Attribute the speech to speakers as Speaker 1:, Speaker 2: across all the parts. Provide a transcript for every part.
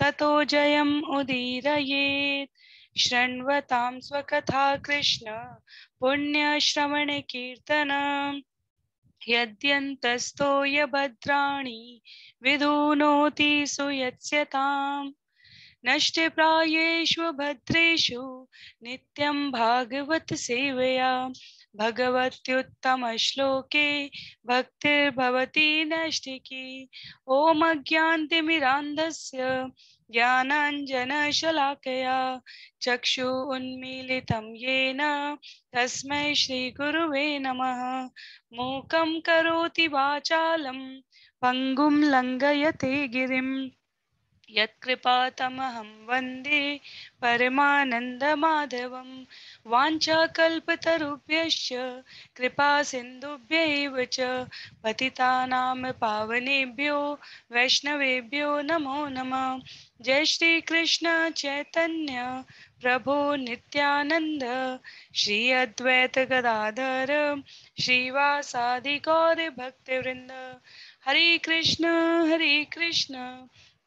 Speaker 1: ततो जयम् उदीरयेत् शृण्वतां स्वकथा कृष्ण पुण्यश्रवणकीर्तन यद्यन्तस्तो भद्राणि विधुनोति सुयत्स्यताम् प्रायेषु भद्रेषु नित्यं भागवत सेवया भगवत्युत्तमश्लोके भक्तिर्भवति नैष्टिकी ॐ ज्ञानांजन शलाकया चक्षु उन्मीलितं येन तस्मै गुरुवे नमः मूकं करोति वाचालं पङ्गुं लंगयते गिरिम् यत्कृपातमहं वन्दे परमानन्दमाधवं वाञ्छाकल्पतरुभ्यश्च कृपासिन्धुभ्यैव च पतितानां पावनेभ्यो वैष्णवेभ्यो नमो नमः जय श्रीकृष्ण चैतन्य प्रभो नित्यानन्द श्री अद्वैत गदाधर श्रीवासादिगौरभक्तिवृन्द हरे कृष्ण हरे कृष्ण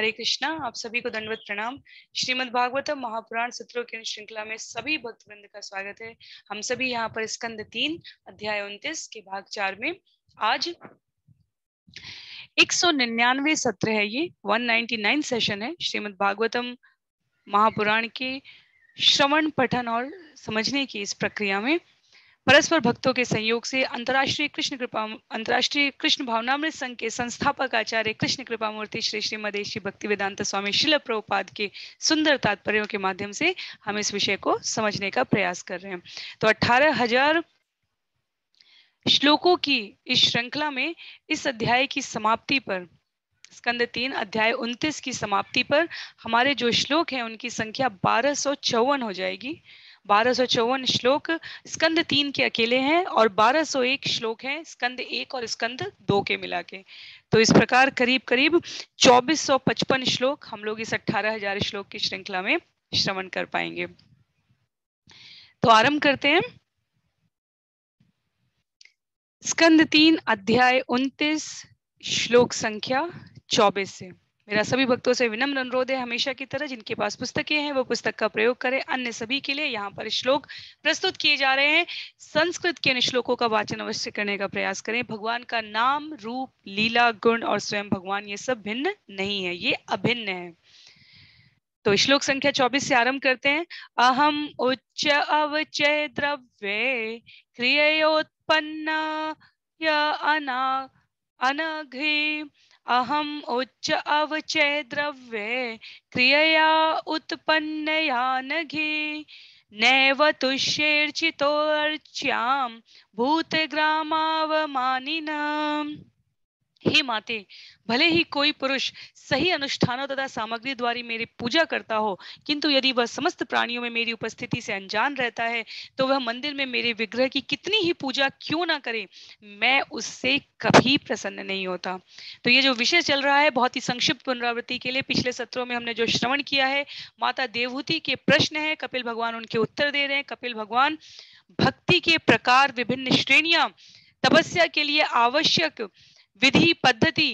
Speaker 1: हरे कृष्णा आप सभी को दंडवत प्रणाम श्रीमद् भागवत महापुराण सत्रों की श्रृंखला में सभी भक्त वृंद का स्वागत है हम सभी यहाँ पर स्कंद तीन अध्याय उन्तीस के भाग चार में आज एक सौ निन्यानवे सत्र है ये वन नाइन सेशन है श्रीमद् भागवतम महापुराण के श्रवण पठन और समझने की इस प्रक्रिया में परस्पर भक्तों के सहयोग से अंतर्राष्ट्रीय कृष्ण कृपा अंतर्राष्ट्रीय कृष्ण भावनामृत संघ के संस्थापक आचार्य कृष्ण कृपा मूर्ति श्री श्री मदेशी भक्ति वेदांत स्वामी शिल प्रभुपाद के सुंदर तात्पर्यों के माध्यम से हम इस विषय को समझने का प्रयास कर रहे हैं तो अठारह हजार श्लोकों की इस श्रृंखला में इस अध्याय की समाप्ति पर स्कंद तीन अध्याय उन्तीस की समाप्ति पर हमारे जो श्लोक हैं उनकी संख्या बारह हो जाएगी चौवन श्लोक स्कंद तीन के अकेले हैं और 1201 श्लोक हैं स्कंद एक और स्कंद दो के मिला के तो इस प्रकार करीब करीब 2455 श्लोक हम लोग इस 18000 श्लोक की श्रृंखला में श्रवण कर पाएंगे तो आरंभ करते हैं स्कंद तीन अध्याय उन्तीस श्लोक संख्या चौबीस से मेरा सभी भक्तों से विनम्र अनुरोध है हमेशा की तरह जिनके पास पुस्तकें हैं वो पुस्तक का प्रयोग करें अन्य सभी के लिए यहाँ पर श्लोक प्रस्तुत किए जा रहे हैं संस्कृत के इन श्लोकों का वाचन अवश्य करने का प्रयास करें भगवान का नाम रूप लीला गुण और स्वयं भगवान ये सब भिन्न नहीं है ये अभिन्न है तो श्लोक संख्या चौबीस से आरंभ करते हैं अहम उच्च अवचय द्रव्य क्रियोत्पन्न या अना अनघे अहम उच्च अवचे द्रव्य क्रियया उत्पन्नया नघि नैव तुष्येर्चितोऽर्च्यां भूतग्रामावमानिनम् हे माते भले ही कोई पुरुष सही अनुष्ठानों तथा सामग्री द्वारा मेरी पूजा करता हो किंतु यदि वह समस्त प्राणियों में मेरी उपस्थिति से अनजान रहता है तो वह मंदिर में मेरे विग्रह की कितनी ही पूजा क्यों ना करे मैं उससे कभी प्रसन्न नहीं होता तो ये जो विषय चल रहा है बहुत ही संक्षिप्त पुनरावृत्ति के लिए पिछले सत्रों में हमने जो श्रवण किया है माता देवहूति के प्रश्न है कपिल भगवान उनके उत्तर दे रहे हैं कपिल भगवान भक्ति के प्रकार विभिन्न श्रेणियां तपस्या के लिए आवश्यक विधि पद्धति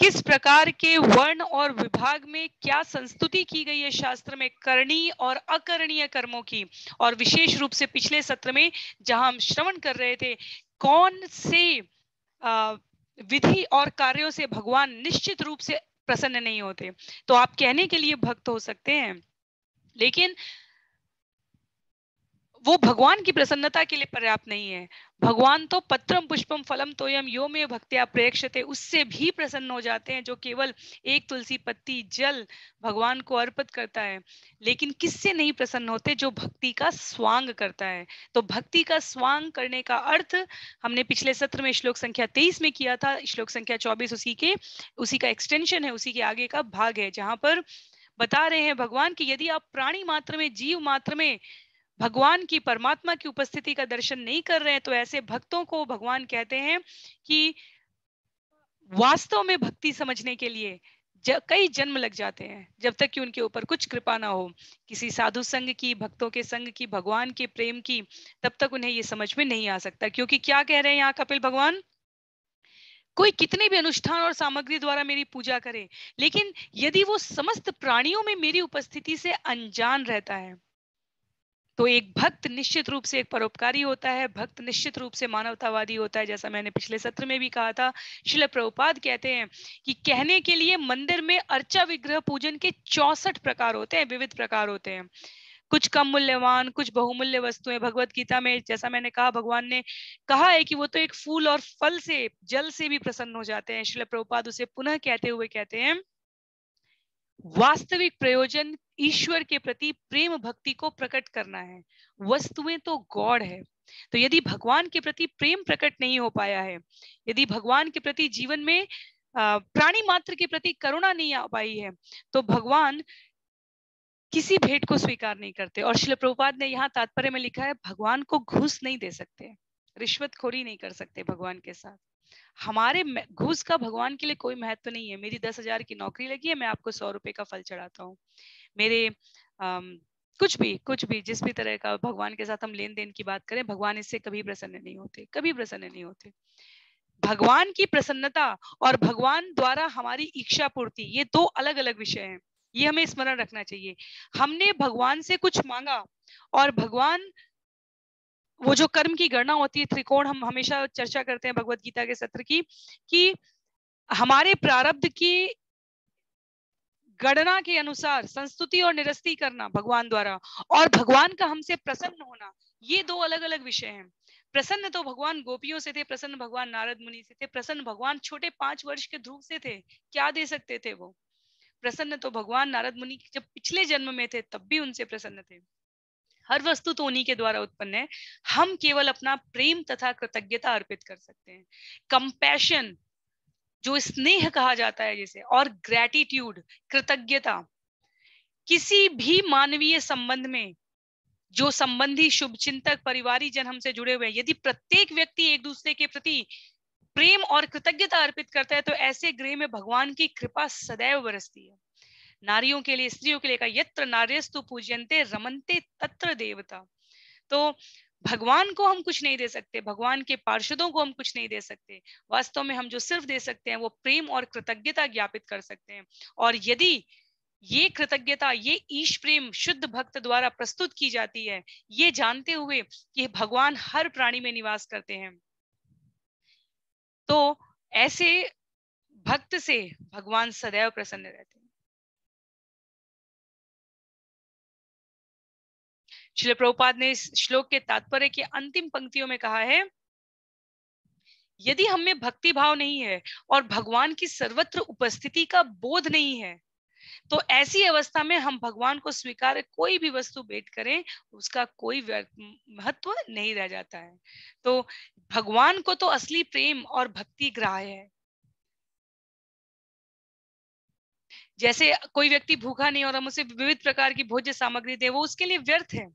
Speaker 1: किस प्रकार के वर्ण और विभाग में क्या संस्तुति की गई है शास्त्र में करणीय और अकरणीय कर्मों की और विशेष रूप से पिछले सत्र में जहां हम श्रवण कर रहे थे कौन से विधि और कार्यों से भगवान निश्चित रूप से प्रसन्न नहीं होते तो आप कहने के लिए भक्त हो सकते हैं लेकिन वो भगवान की प्रसन्नता के लिए पर्याप्त नहीं है भगवान तो पत्रम पुष्पम फलम तोयम यो में भक्तिया प्रेक्षते उससे भी प्रसन्न हो जाते हैं जो केवल एक तुलसी पत्ती जल भगवान को अर्पित करता है लेकिन किससे नहीं प्रसन्न होते जो भक्ति का स्वांग करता है तो भक्ति का स्वांग करने का अर्थ हमने पिछले सत्र में श्लोक संख्या तेईस में किया था श्लोक संख्या चौबीस उसी के उसी का एक्सटेंशन है उसी के आगे का भाग है जहां पर बता रहे हैं भगवान कि यदि आप प्राणी मात्र में जीव मात्र में भगवान की परमात्मा की उपस्थिति का दर्शन नहीं कर रहे हैं तो ऐसे भक्तों को भगवान कहते हैं कि वास्तव में भक्ति समझने के लिए ज, कई जन्म लग जाते हैं जब तक कि उनके ऊपर कुछ कृपा ना हो किसी साधु संघ की भक्तों के संग की भगवान के प्रेम की तब तक उन्हें ये समझ में नहीं आ सकता क्योंकि क्या कह रहे हैं यहाँ कपिल भगवान कोई कितने भी अनुष्ठान और सामग्री द्वारा मेरी पूजा करे लेकिन यदि वो समस्त प्राणियों में मेरी उपस्थिति से अनजान रहता है तो एक भक्त निश्चित रूप से एक परोपकारी होता है भक्त निश्चित रूप से मानवतावादी होता है जैसा मैंने पिछले सत्र में भी कहा था शिल प्रभुपाद कहते हैं कि कहने के लिए मंदिर में अर्चा विग्रह पूजन के चौसठ प्रकार होते हैं विविध प्रकार होते हैं कुछ कम मूल्यवान कुछ बहुमूल्य वस्तुएं भगवत गीता में जैसा मैंने कहा भगवान ने कहा है कि वो तो एक फूल और फल से जल से भी प्रसन्न हो जाते हैं शिल प्रभुपाद उसे पुनः कहते हुए कहते हैं वास्तविक प्रयोजन ईश्वर के प्रति प्रेम भक्ति को प्रकट करना है वस्तुएं तो गॉड है तो यदि भगवान के प्रति प्रेम प्रकट नहीं हो पाया है यदि भगवान के प्रति जीवन में प्राणी मात्र के प्रति करुणा नहीं आ पाई है तो भगवान किसी भेंट को स्वीकार नहीं करते और शिल प्रभुपाद ने यहाँ तात्पर्य में लिखा है भगवान को घुस नहीं दे सकते रिश्वतखोरी नहीं कर सकते भगवान के साथ हमारे घूस का भगवान के लिए कोई महत्व नहीं है मेरी दस हजार की नौकरी लगी है मैं आपको सौ रुपए का फल चढ़ाता हूँ मेरे अम, कुछ भी कुछ भी जिस भी तरह का भगवान के साथ हम लेन देन की बात करें भगवान इससे कभी प्रसन्न नहीं होते कभी प्रसन्न नहीं होते भगवान की प्रसन्नता और भगवान द्वारा हमारी इच्छा पूर्ति ये दो अलग अलग विषय हैं ये हमें स्मरण रखना चाहिए हमने भगवान से कुछ मांगा और भगवान वो हाँ। जो कर्म की गणना होती है त्रिकोण हम हमेशा चर्चा करते हैं भगवत गीता के सत्र की कि हमारे प्रारब्ध की गणना के अनुसार संस्तुति और निरस्ती करना भगवान द्वारा और भगवान का हमसे प्रसन्न होना ये दो अलग अलग विषय हैं प्रसन्न तो भगवान गोपियों से थे प्रसन्न भगवान नारद मुनि से थे प्रसन्न भगवान छोटे पांच वर्ष के ध्रुव से थे क्या दे सकते थे वो प्रसन्न तो भगवान नारद मुनि जब पिछले जन्म में थे तब भी उनसे प्रसन्न थे हर वस्तु तो उन्हीं के द्वारा उत्पन्न है हम केवल अपना प्रेम तथा कृतज्ञता अर्पित कर सकते हैं कंपैशन जो स्नेह कहा जाता है जिसे और ग्रेटिट्यूड कृतज्ञता किसी भी मानवीय संबंध में जो संबंधी शुभ चिंतक परिवारी जन हमसे जुड़े हुए यदि प्रत्येक व्यक्ति एक दूसरे के प्रति प्रेम और कृतज्ञता अर्पित करता है तो ऐसे गृह में भगवान की कृपा सदैव बरसती है नारियों के लिए स्त्रियों के लिए कहा यत्र नार्यस्तु पूजनते रमनते तत्र देवता तो भगवान को हम कुछ नहीं दे सकते भगवान के पार्षदों को हम कुछ नहीं दे सकते वास्तव में हम जो सिर्फ दे सकते हैं वो प्रेम और कृतज्ञता ज्ञापित कर सकते हैं और यदि ये कृतज्ञता ये ईश प्रेम शुद्ध भक्त द्वारा प्रस्तुत की जाती है ये जानते हुए कि भगवान हर प्राणी में निवास करते हैं तो ऐसे भक्त से भगवान सदैव प्रसन्न रहते हैं शिल प्रभुपाद ने इस श्लोक के तात्पर्य के अंतिम पंक्तियों में कहा है यदि हमें भक्ति भाव नहीं है और भगवान की सर्वत्र उपस्थिति का बोध नहीं है तो ऐसी अवस्था में हम भगवान को स्वीकार कोई भी वस्तु भेंट करें उसका कोई महत्व नहीं रह जाता है तो भगवान को तो असली प्रेम और भक्ति ग्राह्य है जैसे कोई व्यक्ति भूखा नहीं और हम उसे विविध प्रकार की भोज्य सामग्री दे वो उसके लिए व्यर्थ है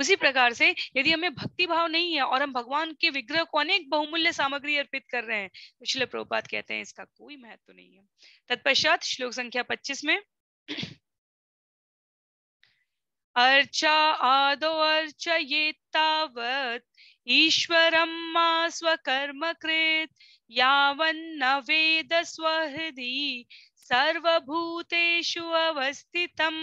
Speaker 1: उसी प्रकार से यदि हमें भक्ति भाव नहीं है और हम भगवान के विग्रह को अनेक बहुमूल्य सामग्री अर्पित कर रहे हैं तो शिल प्रभुपात कहते हैं इसका कोई महत्व नहीं है तत्पश्चात श्लोक संख्या पच्चीस में अर्चा आदो अर्च ये ईश्वरं मा स्वकर्म कृत येद वेद स्वहृदि सर्वभूतेषु अवस्थितम्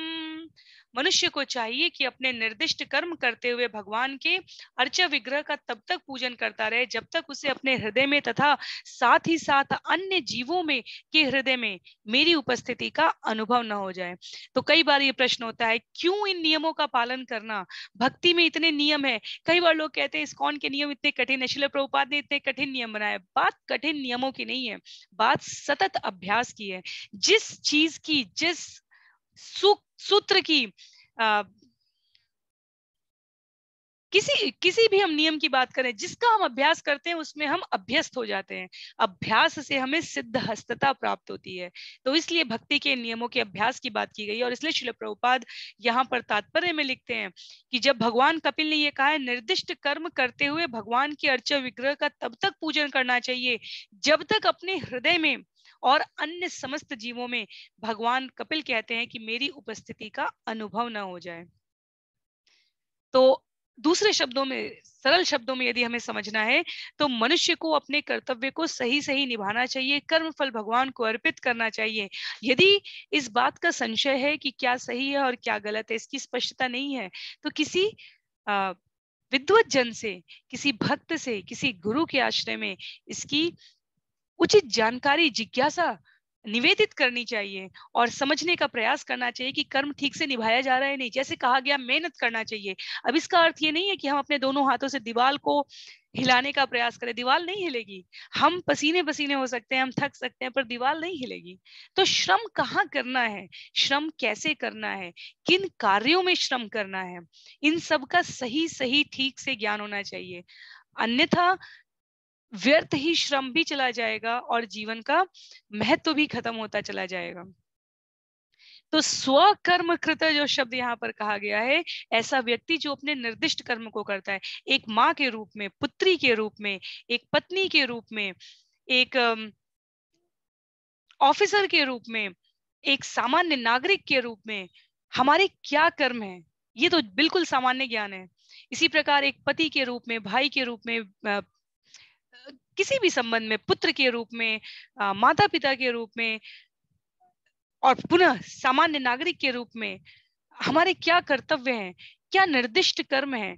Speaker 1: मनुष्य को चाहिए कि अपने निर्दिष्ट कर्म करते हुए भगवान के अर्चा विग्रह का तब तक पूजन करता रहे जब तक उसे अपने हृदय में तथा साथ ही साथ अन्य जीवों में के हृदय में मेरी उपस्थिति का अनुभव न हो जाए तो कई बार ये प्रश्न होता है क्यों इन नियमों का पालन करना भक्ति में इतने नियम है कई बार लोग कहते हैं इस कौन के नियम इतने कठिन है शिल प्रभुपाद ने इतने कठिन नियम बनाए बात कठिन नियमों की नहीं है बात सतत अभ्यास की है जिस चीज की जिस सुख सूत्र की आ, किसी किसी भी हम नियम की बात करें जिसका हम अभ्यास करते हैं उसमें हम अभ्यस्त हो जाते हैं अभ्यास से हमें सिद्ध हस्तता प्राप्त होती है तो इसलिए भक्ति के नियमों के अभ्यास की बात की गई और इसलिए शिल प्रभुपाद यहाँ पर तात्पर्य में लिखते हैं कि जब भगवान कपिल ने यह कहा है निर्दिष्ट कर्म करते हुए भगवान के अर्चन विग्रह का तब तक पूजन करना चाहिए जब तक अपने हृदय में और अन्य समस्त जीवों में भगवान कपिल कहते हैं कि मेरी उपस्थिति का अनुभव न हो जाए तो दूसरे शब्दों में सरल शब्दों में यदि हमें समझना है तो मनुष्य को अपने कर्तव्य को सही सही निभाना चाहिए कर्म फल भगवान को अर्पित करना चाहिए यदि इस बात का संशय है कि क्या सही है और क्या गलत है इसकी स्पष्टता नहीं है तो किसी विद्वत जन से किसी भक्त से किसी गुरु के आश्रय में इसकी उचित जानकारी जिज्ञासा निवेदित करनी चाहिए और समझने का प्रयास करना चाहिए कि कर्म ठीक से निभाया जा रहा है नहीं जैसे कहा गया मेहनत करना चाहिए अब इसका अर्थ ये नहीं है कि हम अपने दोनों हाथों से दीवार को हिलाने का प्रयास करें दीवार नहीं हिलेगी हम पसीने पसीने हो सकते हैं हम थक सकते हैं पर दीवार नहीं हिलेगी तो श्रम कहाँ करना है श्रम कैसे करना है किन कार्यों में श्रम करना है इन सब का सही सही ठीक से ज्ञान होना चाहिए अन्यथा व्यर्थ ही श्रम भी चला जाएगा और जीवन का महत्व तो भी खत्म होता चला जाएगा तो स्वकर्म कृत जो शब्द यहाँ पर कहा गया है ऐसा व्यक्ति जो अपने निर्दिष्ट कर्म को करता है एक माँ के रूप में पुत्री के रूप में एक पत्नी के रूप में एक ऑफिसर के रूप में एक सामान्य नागरिक के रूप में हमारे क्या कर्म है ये तो बिल्कुल सामान्य ज्ञान है इसी प्रकार एक पति के रूप में भाई के रूप में किसी भी संबंध में पुत्र के रूप में माता पिता के रूप में और पुनः सामान्य नागरिक के रूप में हमारे क्या कर्तव्य हैं क्या निर्दिष्ट कर्म हैं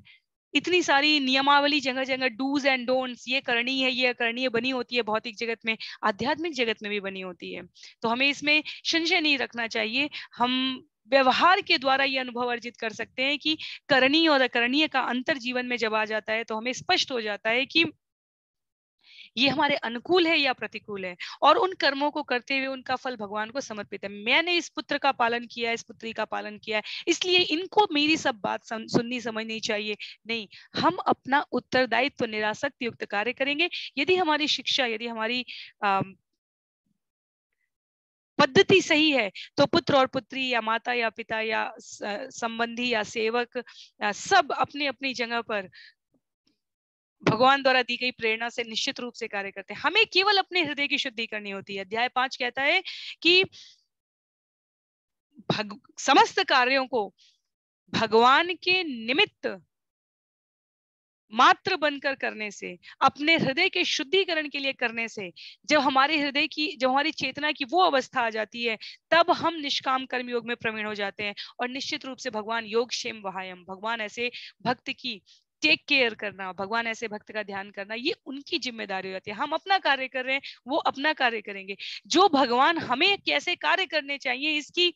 Speaker 1: इतनी सारी नियमावली जगह जगह डूज एंड डोंट्स ये करनी है ये करनी है बनी होती है भौतिक जगत में आध्यात्मिक जगत में भी बनी होती है तो हमें इसमें संशय नहीं रखना चाहिए हम व्यवहार के द्वारा ये अनुभव अर्जित कर सकते हैं कि करणीय और अकरणीय का अंतर जीवन में जब आ जाता है तो हमें स्पष्ट हो जाता है कि ये हमारे अनुकूल है या प्रतिकूल है और उन कर्मों को करते हुए उनका फल भगवान को समर्पित है मैंने इस पुत्र का पालन किया इस पुत्री का पालन किया है इसलिए इनको मेरी सब बात सम, सुननी समझनी चाहिए नहीं हम अपना उत्तरदायित्व तो निरासक्त युक्त कार्य करेंगे यदि हमारी शिक्षा यदि हमारी पद्धति सही है तो पुत्र और पुत्री या माता या पिता या संबंधी या सेवक या सब अपनी अपनी जगह पर भगवान द्वारा दी गई प्रेरणा से निश्चित रूप से कार्य करते हैं हमें केवल अपने हृदय की शुद्धि करनी होती है अध्याय पांच कहता है कि भग, समस्त कार्यों को भगवान के निमित्त मात्र बनकर करने से अपने हृदय के शुद्धिकरण के लिए करने से जब हमारे हृदय की जब हमारी चेतना की वो अवस्था आ जाती है तब हम निष्काम कर्म योग में प्रवीण हो जाते हैं और निश्चित रूप से भगवान योग क्षेम वहायम भगवान ऐसे भक्त की टेक केयर करना भगवान ऐसे भक्त का ध्यान करना ये उनकी जिम्मेदारी हो जाती है हम अपना कार्य कर रहे हैं वो अपना कार्य करेंगे जो भगवान हमें कैसे कार्य करने चाहिए इसकी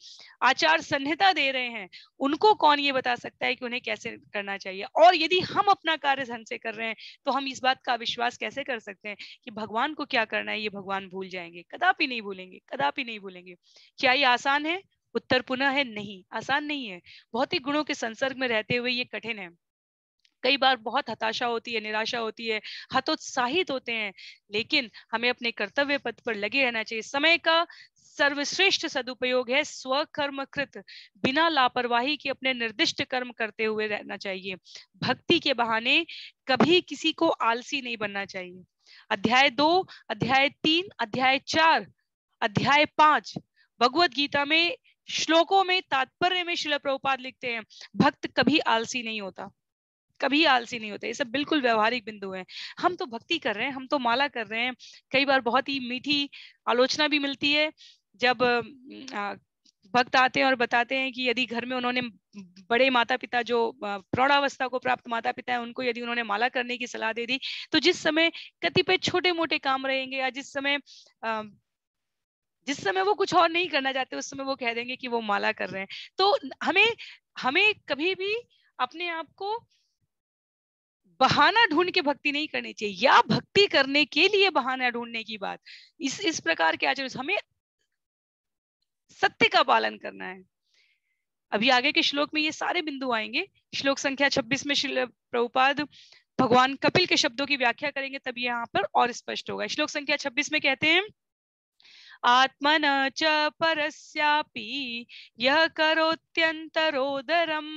Speaker 1: आचार संहिता दे रहे हैं उनको कौन ये बता सकता है कि उन्हें कैसे करना चाहिए और यदि हम अपना कार्य ढंग से कर रहे हैं तो हम इस बात का विश्वास कैसे कर सकते हैं कि भगवान को क्या करना है ये भगवान भूल जाएंगे कदापि नहीं भूलेंगे कदापि नहीं भूलेंगे क्या ये आसान है उत्तर पुनः है नहीं आसान नहीं है भौतिक गुणों के संसर्ग में रहते हुए ये कठिन है कई बार बहुत हताशा होती है निराशा होती है हतोत्साहित होते हैं लेकिन हमें अपने कर्तव्य पथ पर लगे रहना चाहिए समय का सर्वश्रेष्ठ सदुपयोग है कृत बिना लापरवाही के अपने निर्दिष्ट कर्म करते हुए रहना चाहिए भक्ति के बहाने कभी किसी को आलसी नहीं बनना चाहिए अध्याय दो अध्याय तीन अध्याय चार अध्याय पांच भगवत गीता में श्लोकों में तात्पर्य में शिल प्रभुपाद लिखते हैं भक्त कभी आलसी नहीं होता कभी आलसी नहीं होते ये सब बिल्कुल व्यवहारिक बिंदु हैं हम तो भक्ति कर रहे हैं हम तो माला कर रहे हैं कई बार बहुत ही मीठी आलोचना भी मिलती है जब भक्त आते हैं और बताते हैं कि यदि घर में उन्होंने बड़े माता पिता जो प्रौढ़ावस्था को प्राप्त माता पिता है उनको यदि उन्होंने माला करने की सलाह दे दी तो जिस समय कतिपय छोटे मोटे काम रहेंगे या जिस समय जिस समय वो कुछ और नहीं करना चाहते उस समय वो कह देंगे कि वो माला कर रहे हैं तो हमें हमें कभी भी अपने आप को बहाना ढूंढ के भक्ति नहीं करनी चाहिए या भक्ति करने के लिए बहाना ढूंढने की बात इस इस प्रकार के आचरण हमें सत्य का पालन करना है अभी आगे के श्लोक में ये सारे बिंदु आएंगे श्लोक संख्या 26 में श्री प्रभुपाद भगवान कपिल के शब्दों की व्याख्या करेंगे तब यहाँ पर और स्पष्ट होगा श्लोक संख्या 26 में कहते हैं आत्मन च परस्यापी यह करोत्यंतरोदरम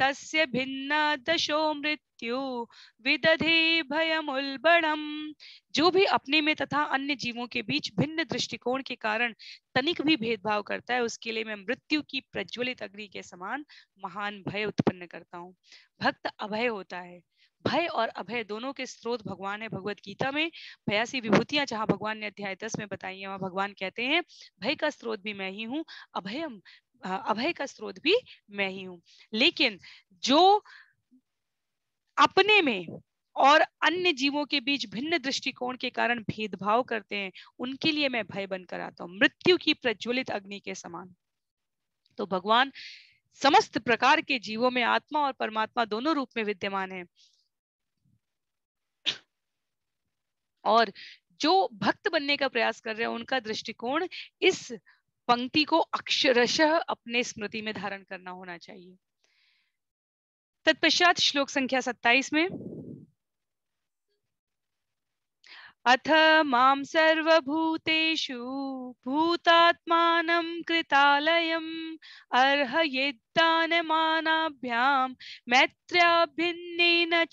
Speaker 1: तस्य भिन्न दशो मृत्यु विदधि भयमुल्बणम जो भी अपने में तथा अन्य जीवों के बीच भिन्न दृष्टिकोण के कारण तनिक भी भेदभाव करता है उसके लिए मैं मृत्यु की प्रज्वलित अग्नि के समान महान भय उत्पन्न करता हूँ भक्त अभय होता है भय और अभय दोनों के स्रोत भगवान है भगवत गीता में बयासी विभूतियां जहां भगवान ने अध्याय दस में बताई है वहां भगवान कहते हैं भय का स्रोत भी मैं ही हूँ अभयम अभय का स्रोत भी मैं ही हूँ लेकिन जो अपने में और अन्य जीवों के बीच भिन्न दृष्टिकोण के कारण भेदभाव करते हैं उनके लिए मैं भय बनकर आता हूँ मृत्यु की प्रज्वलित अग्नि के समान तो भगवान समस्त प्रकार के जीवों में आत्मा और परमात्मा दोनों रूप में विद्यमान है और जो भक्त बनने का प्रयास कर रहे हैं उनका दृष्टिकोण इस पंक्ति को अक्षरशः अपने स्मृति में धारण करना होना चाहिए तत्पश्चात श्लोक संख्या 27 में अथ मां सर्वभूतेषु कृतालयम् अर्हयेद्दानमानाभ्यां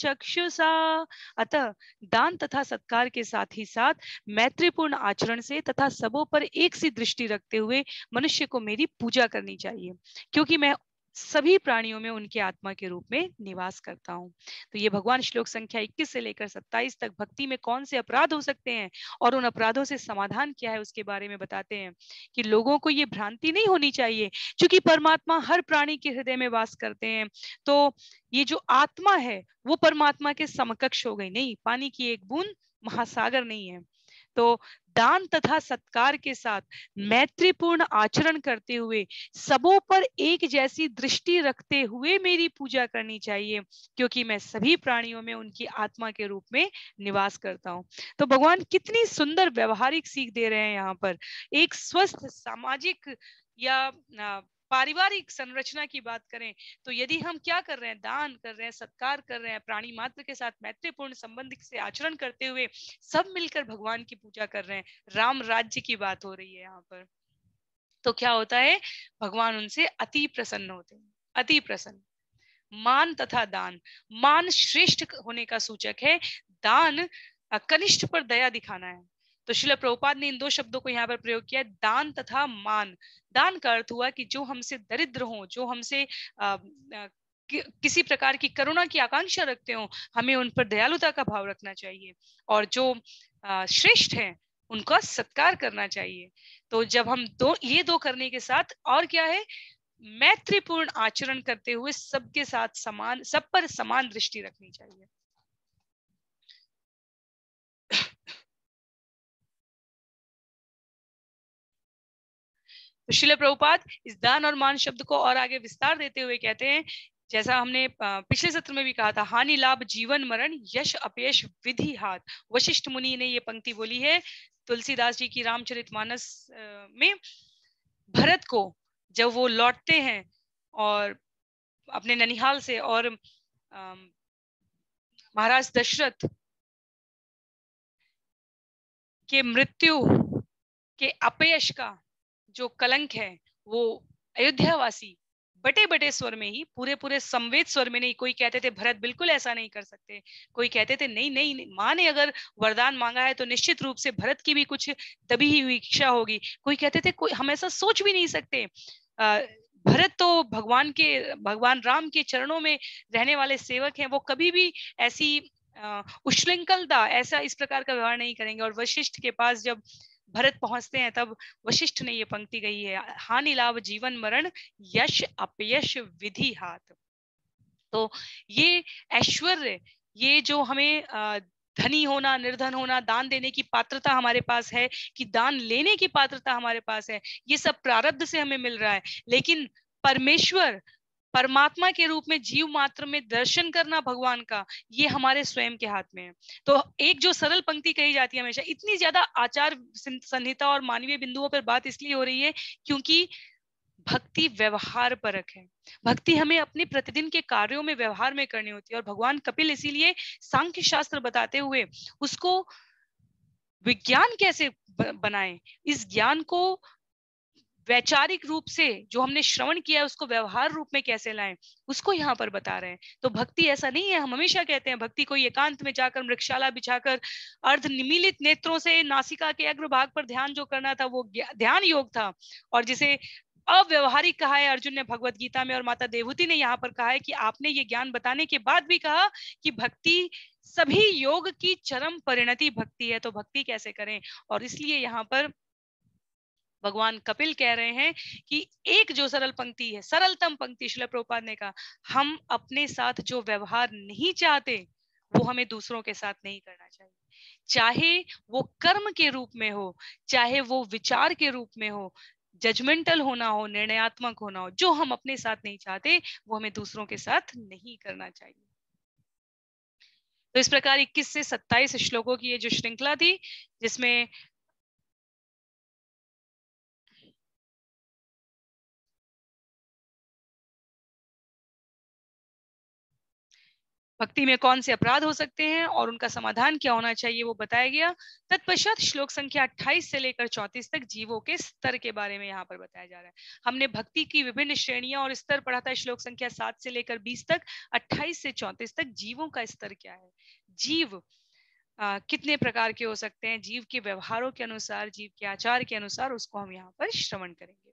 Speaker 1: चक्षुषा अतः दान तथा सत्कार के साथ ही साथ मैत्रीपूर्ण आचरण से तथा सबों पर एक सी दृष्टि रखते हुए मनुष्य को मेरी पूजा करनी चाहिए क्योंकि मैं सभी प्राणियों में उनके आत्मा के रूप में निवास करता हूँ तो ये भगवान श्लोक संख्या 21 से लेकर 27 तक भक्ति में कौन से अपराध हो सकते हैं और उन अपराधों से समाधान क्या है उसके बारे में बताते हैं कि लोगों को ये भ्रांति नहीं होनी चाहिए क्योंकि परमात्मा हर प्राणी के हृदय में वास करते हैं तो ये जो आत्मा है वो परमात्मा के समकक्ष हो गई नहीं पानी की एक बूंद महासागर नहीं है तो दान तथा सत्कार के साथ मैत्रीपूर्ण आचरण करते हुए सबों पर एक जैसी दृष्टि रखते हुए मेरी पूजा करनी चाहिए क्योंकि मैं सभी प्राणियों में उनकी आत्मा के रूप में निवास करता हूँ तो भगवान कितनी सुंदर व्यवहारिक सीख दे रहे हैं यहाँ पर एक स्वस्थ सामाजिक या पारिवारिक संरचना की बात करें तो यदि हम क्या कर रहे हैं दान कर रहे हैं सत्कार कर रहे हैं प्राणी मात्र के साथ मैत्रीपूर्ण संबंध से आचरण करते हुए सब मिलकर भगवान की पूजा कर रहे हैं राम राज्य की बात हो रही है यहाँ पर तो क्या होता है भगवान उनसे अति प्रसन्न होते हैं अति प्रसन्न मान तथा दान मान श्रेष्ठ होने का सूचक है दान कनिष्ठ पर दया दिखाना है तो शिला प्रभुपाद ने इन दो शब्दों को यहाँ पर प्रयोग किया दान तथा मान दान का अर्थ हुआ कि जो हमसे दरिद्र हो जो हमसे कि, किसी प्रकार की करुणा की आकांक्षा रखते हो हमें उन पर दयालुता का भाव रखना चाहिए और जो श्रेष्ठ है उनका सत्कार करना चाहिए तो जब हम दो ये दो करने के साथ और क्या है मैत्रीपूर्ण आचरण करते हुए सबके साथ समान सब पर समान दृष्टि रखनी चाहिए तो शिल प्रभुपात इस दान और मान शब्द को और आगे विस्तार देते हुए कहते हैं जैसा हमने पिछले सत्र में भी कहा था हानि लाभ जीवन मरण यश अपयश विधि हाथ वशिष्ठ मुनि ने ये पंक्ति बोली है तुलसीदास जी की रामचरितमानस में भरत को जब वो लौटते हैं और अपने ननिहाल से और महाराज दशरथ के मृत्यु के अपयश का जो कलंक है वो अयोध्यावासी बटे बटे स्वर में ही पूरे पूरे संवेद स्वर में नहीं कोई कहते थे भरत बिल्कुल ऐसा नहीं कर सकते कोई कहते थे नहीं नहीं माँ ने अगर वरदान मांगा है तो निश्चित रूप से भरत की भी कुछ दबी हुई इच्छा होगी कोई कहते थे कोई हम ऐसा सोच भी नहीं सकते आ, भरत तो भगवान के भगवान राम के चरणों में रहने वाले सेवक हैं वो कभी भी ऐसी उश्रृंखलता ऐसा इस प्रकार का व्यवहार नहीं करेंगे और वशिष्ठ के पास जब भरत पहुंचते हैं तब वशिष्ठ ने ये पंक्ति गई है हानि लाभ जीवन मरण यश अपयश विधि हाथ तो ये ऐश्वर्य ये जो हमें धनी होना निर्धन होना दान देने की पात्रता हमारे पास है कि दान लेने की पात्रता हमारे पास है ये सब प्रारब्ध से हमें मिल रहा है लेकिन परमेश्वर परमात्मा के रूप में जीव मात्र में दर्शन करना भगवान का ये हमारे स्वयं के हाथ में है तो एक जो सरल पंक्ति कही जाती है हमेशा इतनी ज्यादा आचार संहिता और मानवीय बिंदुओं पर बात इसलिए हो रही है क्योंकि भक्ति व्यवहार परक है भक्ति हमें अपने प्रतिदिन के कार्यों में व्यवहार में करनी होती है और भगवान कपिल इसीलिए सांख्य शास्त्र बताते हुए उसको विज्ञान कैसे बनाए इस ज्ञान को वैचारिक रूप से जो हमने श्रवण किया है उसको व्यवहार रूप में कैसे लाएं उसको यहाँ पर बता रहे हैं तो भक्ति ऐसा नहीं है हम हमेशा कहते हैं भक्ति को एकांत में जाकर मृक्षाला बिछाकर अर्ध निमिलित नेत्रों से नासिका के अग्रभाग पर ध्यान जो करना था वो ध्यान योग था और जिसे अव्यवहारिक कहा है अर्जुन ने भगवत गीता में और माता देवहूति ने यहाँ पर कहा है कि आपने ये ज्ञान बताने के बाद भी कहा कि भक्ति सभी योग की चरम परिणति भक्ति है तो भक्ति कैसे करें और इसलिए यहाँ पर भगवान कपिल कह रहे हैं कि एक जो सरल पंक्ति है सरलतम पंक्ति शिल प्रोपाद ने कहा हम अपने साथ जो व्यवहार नहीं चाहते वो हमें दूसरों के साथ नहीं करना चाहिए चाहे वो कर्म के रूप में हो चाहे वो विचार के रूप में हो जजमेंटल होना हो निर्णयात्मक होना हो जो हम अपने साथ नहीं चाहते वो हमें दूसरों के साथ नहीं करना चाहिए तो इस प्रकार 21 से 27 श्लोकों की ये जो श्रृंखला थी जिसमें भक्ति में कौन से अपराध हो सकते हैं और उनका समाधान क्या होना चाहिए वो बताया गया तत्पश्चात श्लोक संख्या 28 से लेकर 34 तक जीवों के स्तर के बारे में यहाँ पर बताया जा रहा है हमने भक्ति की विभिन्न श्रेणियां और स्तर पढ़ा था श्लोक संख्या 7 से लेकर 20 तक 28 से 34 तक जीवों का स्तर क्या है जीव आ, कितने प्रकार के हो सकते हैं जीव के व्यवहारों के अनुसार जीव के आचार के अनुसार उसको हम यहाँ पर श्रवण करेंगे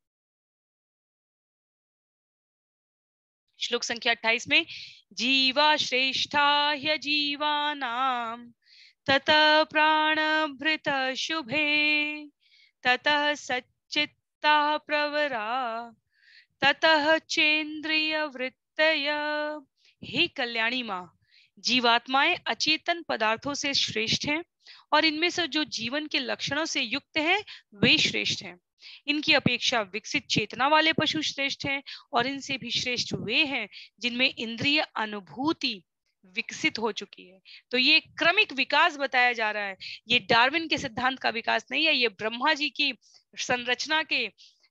Speaker 1: श्लोक संख्या अट्ठाईस में जीवा श्रेष्ठा ह्य नाम तत भृत शुभे तत सचिता प्रवरा ततः चेन्द्रिय वृत्त हे कल्याणी माँ जीवात्माएं अचेतन पदार्थों से श्रेष्ठ हैं और इनमें से जो जीवन के लक्षणों से युक्त हैं वे श्रेष्ठ हैं इनकी अपेक्षा विकसित चेतना वाले पशु श्रेष्ठ हैं और इनसे भी श्रेष्ठ वे हैं जिनमें इंद्रिय अनुभूति विकसित हो चुकी है तो ये क्रमिक विकास बताया जा रहा है ये डार्विन के सिद्धांत का विकास नहीं है ये ब्रह्मा जी की संरचना के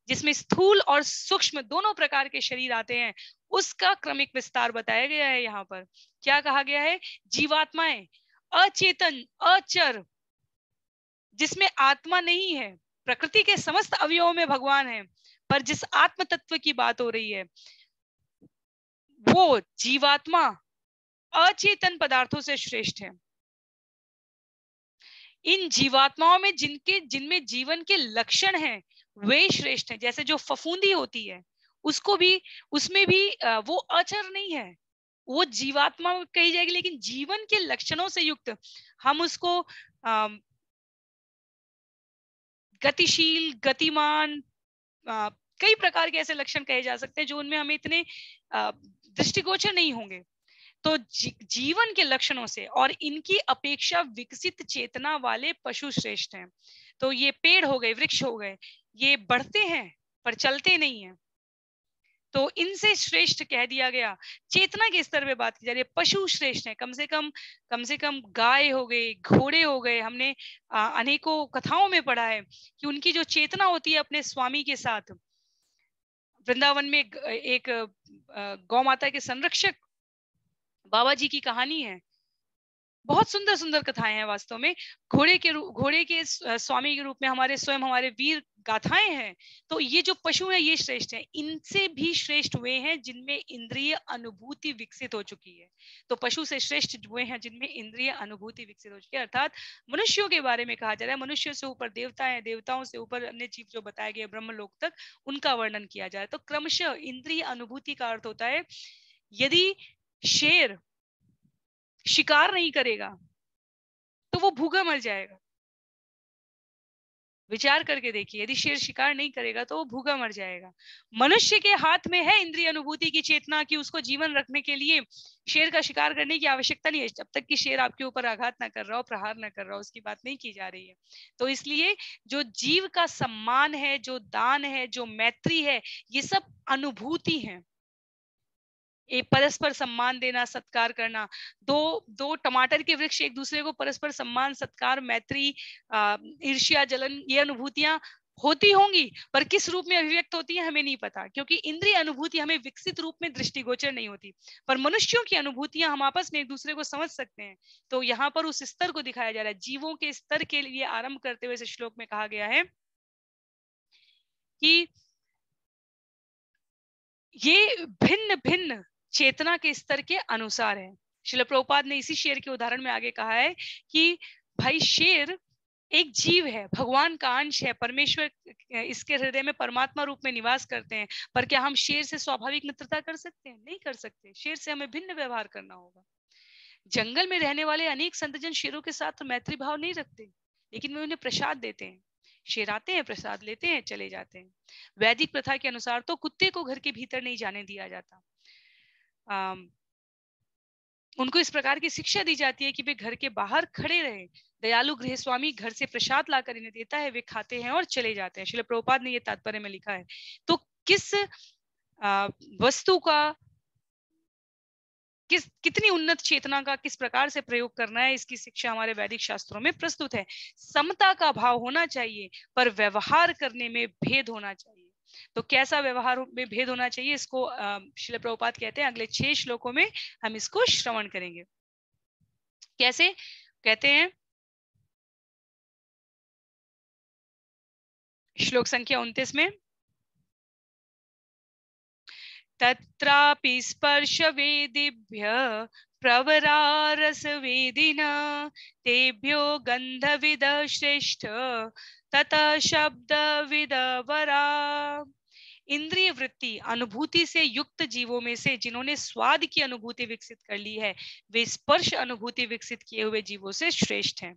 Speaker 1: जिसमें स्थूल और सूक्ष्म दोनों प्रकार के शरीर आते हैं उसका क्रमिक विस्तार बताया गया है यहाँ पर क्या कहा गया है जीवात्माएं अचेतन अचर जिसमें आत्मा नहीं है प्रकृति के समस्त अवयवों में भगवान है पर जिस आत्म तत्व की बात हो रही है वो जीवात्मा अचेतन पदार्थों से श्रेष्ठ है इन जीवात्माओं में जिनके जिनमें जीवन के लक्षण हैं वे श्रेष्ठ हैं जैसे जो फफूंदी होती है उसको भी उसमें भी वो अचर नहीं है वो जीवात्मा कही जाएगी लेकिन जीवन के लक्षणों से युक्त हम उसको गतिशील गतिमान कई प्रकार के ऐसे लक्षण कहे जा सकते हैं जो उनमें हमें इतने दृष्टिगोचर नहीं होंगे तो जीवन के लक्षणों से और इनकी अपेक्षा विकसित चेतना वाले पशु श्रेष्ठ हैं तो ये पेड़ हो गए वृक्ष हो गए ये बढ़ते हैं पर चलते नहीं है तो इनसे श्रेष्ठ कह दिया गया चेतना के स्तर पे बात की जा रही है पशु श्रेष्ठ है कम से कम कम से कम गाय हो गई घोड़े हो गए हमने अनेकों कथाओं में पढ़ा है कि उनकी जो चेतना होती है अपने स्वामी के साथ वृंदावन में एक गौ माता के संरक्षक बाबा जी की कहानी है बहुत सुंदर सुंदर कथाएं हैं वास्तव में घोड़े के घोड़े के स्वामी के रूप में हमारे स्वयं हमारे वीर गाथाएं हैं तो ये जो पशु है ये श्रेष्ठ है इनसे भी श्रेष्ठ हुए हैं जिनमें इंद्रिय अनुभूति विकसित हो चुकी है तो पशु से श्रेष्ठ हुए हैं जिनमें इंद्रिय अनुभूति विकसित हो चुकी है अर्थात मनुष्यों के बारे में कहा जा रहा है मनुष्यों से ऊपर देवता है देवताओं से ऊपर अन्य जीव जो बताए गए लोक तक उनका वर्णन किया जा रहा है तो क्रमशः इंद्रिय अनुभूति का अर्थ होता है यदि शेर शिकार नहीं करेगा तो वो भूखा मर जाएगा विचार करके देखिए यदि शेर शिकार नहीं करेगा तो वो भूखा मर जाएगा मनुष्य के हाथ में है इंद्रिय अनुभूति की चेतना की उसको जीवन रखने के लिए शेर का शिकार करने की आवश्यकता नहीं है जब तक कि शेर आपके ऊपर आघात ना कर रहा हो प्रहार ना कर रहा हो उसकी बात नहीं की जा रही है तो इसलिए जो जीव का सम्मान है जो दान है जो मैत्री है ये सब अनुभूति है एक परस्पर सम्मान देना सत्कार करना दो दो टमाटर के वृक्ष एक दूसरे को परस्पर सम्मान सत्कार मैत्री ईर्ष्या जलन ये अनुभूतियां होती होंगी पर किस रूप में अभिव्यक्त होती है हमें नहीं पता क्योंकि इंद्रिय अनुभूति हमें विकसित रूप में दृष्टिगोचर नहीं होती पर मनुष्यों की अनुभूतियां हम आपस में एक दूसरे को समझ सकते हैं तो यहाँ पर उस स्तर को दिखाया जा रहा है जीवों के स्तर के लिए आरंभ करते हुए इस श्लोक में कहा गया है कि ये भिन्न भिन्न चेतना के स्तर के अनुसार है शिल प्रोपाद ने इसी शेर के उदाहरण में आगे कहा है कि भाई शेर एक जीव है भगवान का अंश है परमेश्वर इसके हृदय में परमात्मा रूप में निवास करते हैं पर क्या हम शेर से स्वाभाविक मित्रता कर सकते हैं नहीं कर सकते शेर से हमें भिन्न व्यवहार करना होगा जंगल में रहने वाले अनेक संतजन शेरों के साथ मैत्री भाव नहीं रखते लेकिन वे उन्हें प्रसाद देते हैं शेर आते हैं प्रसाद लेते हैं चले जाते हैं वैदिक प्रथा के अनुसार तो कुत्ते को घर के भीतर नहीं जाने दिया जाता उनको इस प्रकार की शिक्षा दी जाती है कि वे घर के बाहर खड़े रहें दयालु गृह स्वामी घर से प्रसाद लाकर इन्हें देता है वे खाते हैं और चले जाते हैं शिल प्रभुपाद ने यह तात्पर्य में लिखा है तो किस वस्तु का किस कितनी उन्नत चेतना का किस प्रकार से प्रयोग करना है इसकी शिक्षा हमारे वैदिक शास्त्रों में प्रस्तुत है समता का भाव होना चाहिए पर व्यवहार करने में भेद होना चाहिए तो कैसा व्यवहार में भेद होना चाहिए इसको शिल प्रभुपात कहते हैं अगले छह श्लोकों में हम इसको श्रवण करेंगे कैसे कहते हैं श्लोक संख्या उन्तीस में तत्रापि प्रवरारस वेदि तेभ्यो गंधविद श्रेष्ठ तत शब्दविदवरा इंद्रिय वृत्ति अनुभूति से युक्त जीवों में से जिन्होंने स्वाद की अनुभूति विकसित कर ली है वे स्पर्श अनुभूति विकसित किए हुए जीवों से श्रेष्ठ हैं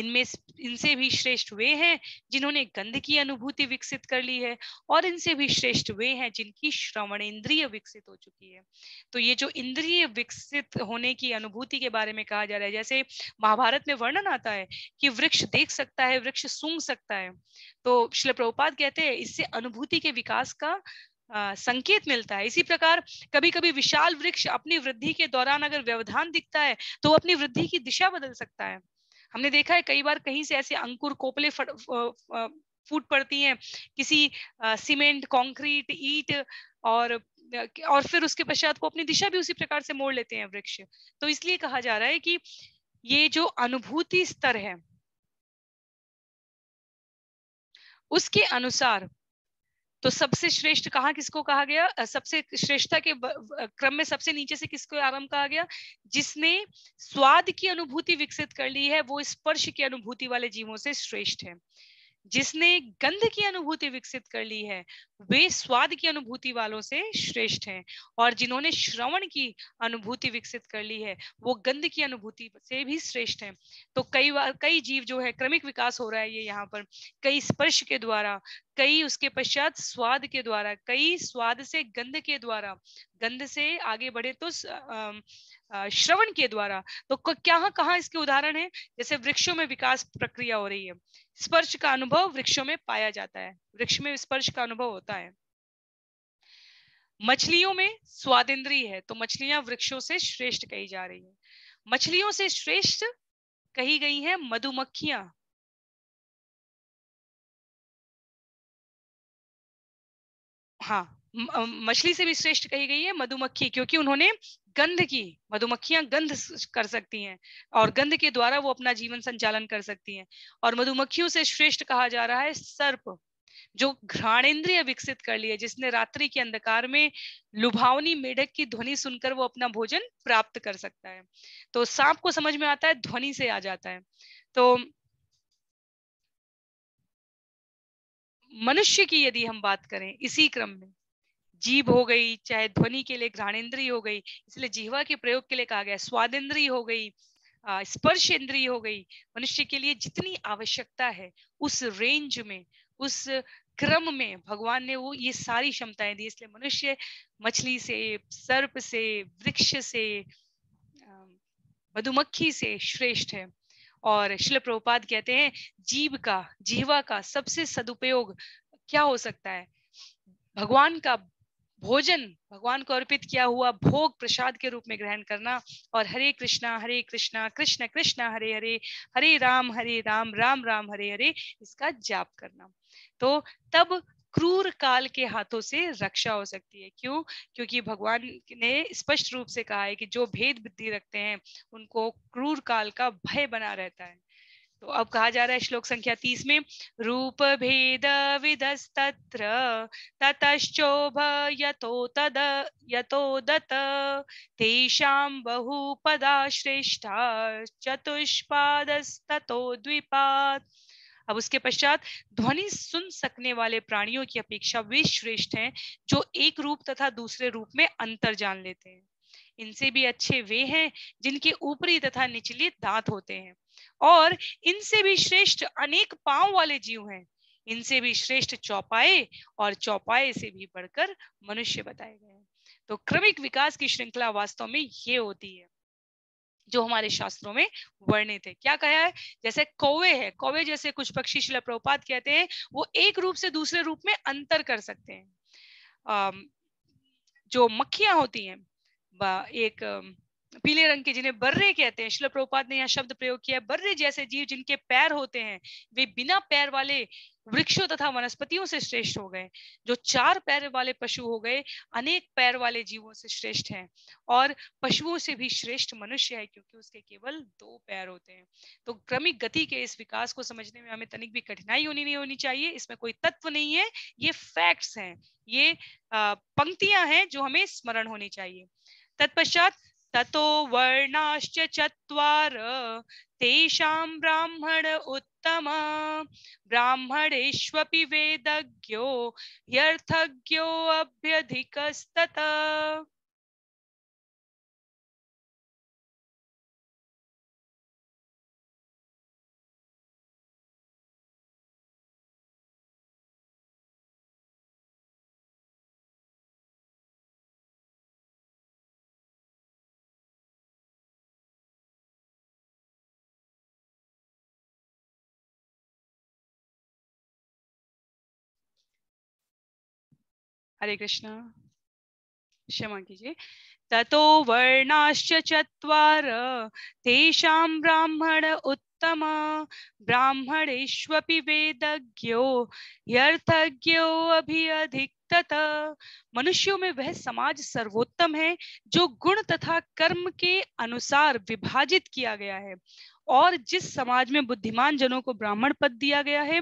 Speaker 1: इनमें इनसे भी श्रेष्ठ वे हैं जिन्होंने गंध की अनुभूति विकसित कर ली है और इनसे भी श्रेष्ठ वे हैं जिनकी श्रवण इंद्रिय विकसित हो चुकी है तो ये जो इंद्रिय विकसित होने की अनुभूति के बारे में कहा जा रहा है जैसे महाभारत में वर्णन आता है कि वृक्ष देख सकता है वृक्ष सूंघ सकता है तो शिल प्रभुपाद कहते हैं इससे अनुभूति के विकास का का आ, संकेत मिलता है इसी प्रकार कभी कभी विशाल वृक्ष अपनी वृद्धि के दौरान अगर व्यवधान दिखता है तो वो अपनी वृद्धि की दिशा बदल सकता है हमने देखा है कई बार कहीं से ऐसे अंकुर कोपले फूट पड़ती हैं किसी सीमेंट कंक्रीट ईट और और फिर उसके पश्चात वो अपनी दिशा भी उसी प्रकार से मोड़ लेते हैं वृक्ष तो इसलिए कहा जा रहा है कि ये जो अनुभूति स्तर है उसके अनुसार तो सबसे श्रेष्ठ कहा किसको कहा गया सबसे श्रेष्ठता के क्रम में सबसे नीचे से किसको आरंभ कहा गया जिसने स्वाद की अनुभूति विकसित कर ली है वो स्पर्श की अनुभूति वाले जीवों से श्रेष्ठ है जिसने गंध की अनुभूति विकसित कर ली है वे स्वाद की अनुभूति वालों से श्रेष्ठ हैं और जिन्होंने श्रवण की अनुभूति विकसित कर ली है वो गंध की अनुभूति से भी श्रेष्ठ हैं तो कई बार कई जीव जो है क्रमिक विकास हो रहा है ये यहाँ पर कई स्पर्श के द्वारा कई उसके पश्चात स्वाद के द्वारा कई स्वाद से गंध के द्वारा गंध से आगे बढ़े तो आ, श्रवण के द्वारा तो क्या कहाँ इसके उदाहरण है जैसे वृक्षों में विकास प्रक्रिया हो रही है स्पर्श का अनुभव वृक्षों में पाया जाता है वृक्ष में स्पर्श का अनुभव होता है मछलियों में स्वादेंद्री है तो मछलियां वृक्षों से श्रेष्ठ कही जा रही है मछलियों से श्रेष्ठ कही गई है मधुमक्खियां हाँ मछली से भी श्रेष्ठ कही गई है मधुमक्खी क्योंकि उन्होंने गंध की मधुमक्खियां गंध कर सकती हैं और हम्म। गंध के द्वारा वो अपना जीवन संचालन कर सकती हैं और मधुमक्खियों से श्रेष्ठ कहा जा रहा है सर्प जो घ्राणेन्द्रिय विकसित कर लिए जिसने रात्रि के अंधकार में लुभावनी मेढक की ध्वनि सुनकर वो अपना भोजन प्राप्त कर सकता है तो सांप को समझ में आता है ध्वनि से आ जाता है तो मनुष्य की यदि हम बात करें इसी क्रम में जीभ हो गई चाहे ध्वनि के लिए घ्राणेन्द्रीय हो गई इसलिए जीवा के प्रयोग के लिए कहा गया स्वादेंद्रीय हो गई स्पर्श इंद्रिय हो गई मनुष्य के लिए जितनी आवश्यकता है उस रेंज में उस क्रम में भगवान ने वो ये सारी क्षमताएं दी इसलिए मनुष्य मछली से सर्प से वृक्ष से मधुमक्खी से श्रेष्ठ है और शिल प्रभुपाद कहते हैं जीव का जीवा का सबसे सदुपयोग क्या हो सकता है भगवान का भोजन भगवान को अर्पित किया हुआ भोग प्रसाद के रूप में ग्रहण करना और हरे कृष्णा हरे कृष्णा कृष्ण कृष्ण हरे हरे हरे राम हरे राम राम राम हरे हरे इसका जाप करना तो तब क्रूर काल के हाथों से रक्षा हो सकती है क्यों क्योंकि भगवान ने स्पष्ट रूप से कहा है कि जो भेद बुद्धि रखते हैं उनको क्रूर काल का भय बना रहता है तो अब कहा जा रहा है श्लोक संख्या तीस में रूप भेद विदस्तत्र ततश्चोभ यतो तद बहु पदा बहुपदा श्रेष्ठा चतुष्पादस्ततो द्विपाद अब उसके पश्चात ध्वनि सुन सकने वाले प्राणियों की अपेक्षा वे श्रेष्ठ हैं जो एक रूप तथा दूसरे रूप में अंतर जान लेते हैं इनसे भी अच्छे वे हैं जिनके ऊपरी तथा निचले दांत होते हैं और इनसे भी श्रेष्ठ अनेक पांव वाले जीव हैं इनसे भी श्रेष्ठ चौपाए और चौपाए से भी बढ़कर मनुष्य बताए गए हैं तो क्रमिक विकास की श्रृंखला वास्तव में ये होती है जो हमारे शास्त्रों में वर्णित है क्या कहा है जैसे कौवे है कौवे जैसे कुछ पक्षी शिला प्रपात कहते हैं वो एक रूप से दूसरे रूप में अंतर कर सकते हैं जो मक्खियां होती हैं एक पीले रंग के जिन्हें बर्रे कहते हैं शिल प्रभुपाद ने यह शब्द प्रयोग किया है बर्रे जैसे जीव जिनके पैर होते हैं वे बिना पैर वाले वृक्षों तथा वनस्पतियों से श्रेष्ठ हो गए जो चार पैर वाले पशु हो गए अनेक पैर वाले जीवों से श्रेष्ठ हैं और पशुओं से भी श्रेष्ठ मनुष्य है क्योंकि उसके केवल दो पैर होते हैं तो क्रमिक गति के इस विकास को समझने में हमें तनिक भी कठिनाई होनी नहीं होनी चाहिए इसमें कोई तत्व नहीं है ये फैक्ट्स हैं ये पंक्तियां हैं जो हमें स्मरण होनी चाहिए तत्पश्चात ततो वर्णाश्च चत्वार तेषां ब्राह्मण उत्तम ब्राह्मणेष्वपि वेदज्ञो ह्यर्थज्ञो अभ्यधिकस्तत हरे कृष्ण क्षमा कीजिए ततो वर्णाश्च चत्वार तेषां ब्राह्मण उत्तम ब्राह्मणेष्वपि वेदज्ञो ह्यर्थज्ञो अभिअधिकतत मनुष्यों में वह समाज सर्वोत्तम है जो गुण तथा कर्म के अनुसार विभाजित किया गया है और जिस समाज में बुद्धिमान जनों को ब्राह्मण पद दिया गया है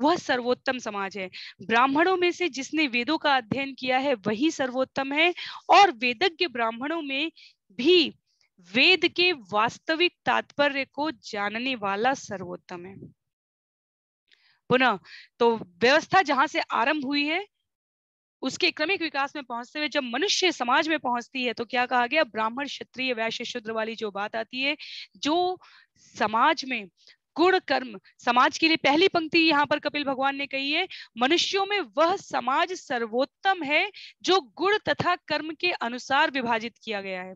Speaker 1: वह सर्वोत्तम समाज है ब्राह्मणों में से जिसने वेदों का अध्ययन किया है वही सर्वोत्तम है और वेदज्ञ ब्राह्मणों में भी वेद के वास्तविक तात्पर्य को जानने वाला सर्वोत्तम है पुनः तो व्यवस्था जहां से आरंभ हुई है उसके क्रमिक विकास में पहुंचते हुए जब मनुष्य समाज में पहुंचती है तो क्या कहा गया ब्राह्मण क्षत्रिय वैश्य शुद्र वाली जो बात आती है जो समाज में गुण कर्म समाज के लिए पहली पंक्ति यहाँ पर कपिल भगवान ने कही है मनुष्यों में वह समाज सर्वोत्तम है जो गुण तथा कर्म के अनुसार विभाजित किया गया है